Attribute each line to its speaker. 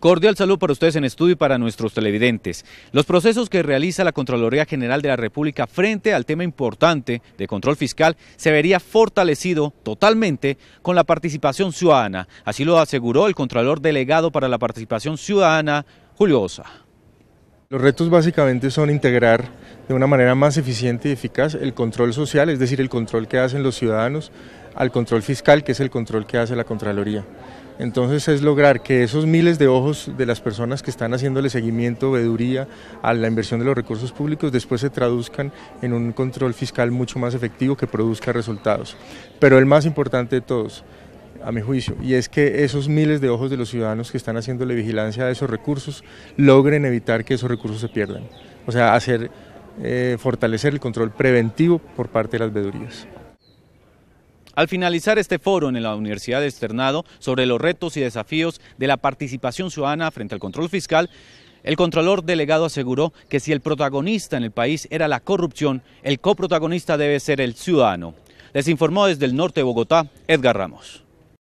Speaker 1: Cordial salud para ustedes en estudio y para nuestros televidentes. Los procesos que realiza la Contraloría General de la República frente al tema importante de control fiscal se vería fortalecido totalmente con la participación ciudadana. Así lo aseguró el Contralor Delegado para la Participación Ciudadana, Julio Osa.
Speaker 2: Los retos básicamente son integrar de una manera más eficiente y eficaz el control social, es decir, el control que hacen los ciudadanos al control fiscal, que es el control que hace la Contraloría. Entonces es lograr que esos miles de ojos de las personas que están haciéndole seguimiento, veeduría a la inversión de los recursos públicos, después se traduzcan en un control fiscal mucho más efectivo que produzca resultados. Pero el más importante de todos, a mi juicio, y es que esos miles de ojos de los ciudadanos que están haciéndole vigilancia a esos recursos logren evitar que esos recursos se pierdan. O sea, hacer, eh, fortalecer el control preventivo por parte de las veedurías.
Speaker 1: Al finalizar este foro en la Universidad de Externado sobre los retos y desafíos de la participación ciudadana frente al control fiscal, el controlador delegado aseguró que si el protagonista en el país era la corrupción, el coprotagonista debe ser el ciudadano. Les informó desde el norte de Bogotá, Edgar Ramos.